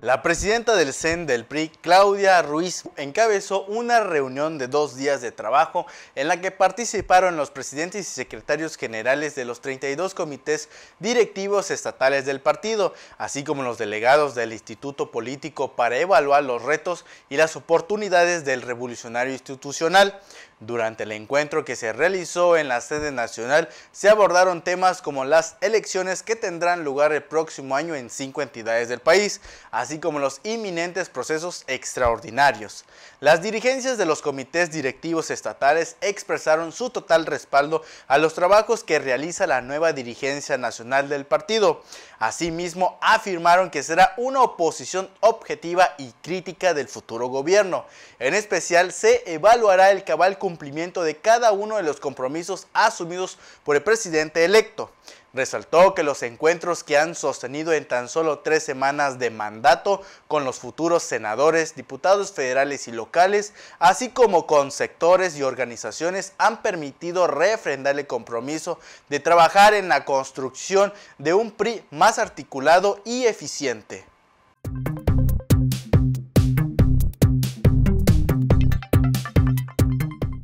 La presidenta del CEN del PRI, Claudia Ruiz, encabezó una reunión de dos días de trabajo en la que participaron los presidentes y secretarios generales de los 32 comités directivos estatales del partido, así como los delegados del Instituto Político para evaluar los retos y las oportunidades del revolucionario institucional. Durante el encuentro que se realizó en la sede nacional, se abordaron temas como las elecciones que tendrán lugar el próximo año en cinco entidades del país, así como los inminentes procesos extraordinarios. Las dirigencias de los comités directivos estatales expresaron su total respaldo a los trabajos que realiza la nueva dirigencia nacional del partido. Asimismo, afirmaron que será una oposición objetiva y crítica del futuro gobierno. En especial, se evaluará el cabal cumplimiento cumplimiento de cada uno de los compromisos asumidos por el presidente electo. Resaltó que los encuentros que han sostenido en tan solo tres semanas de mandato con los futuros senadores, diputados federales y locales, así como con sectores y organizaciones, han permitido refrendar el compromiso de trabajar en la construcción de un PRI más articulado y eficiente.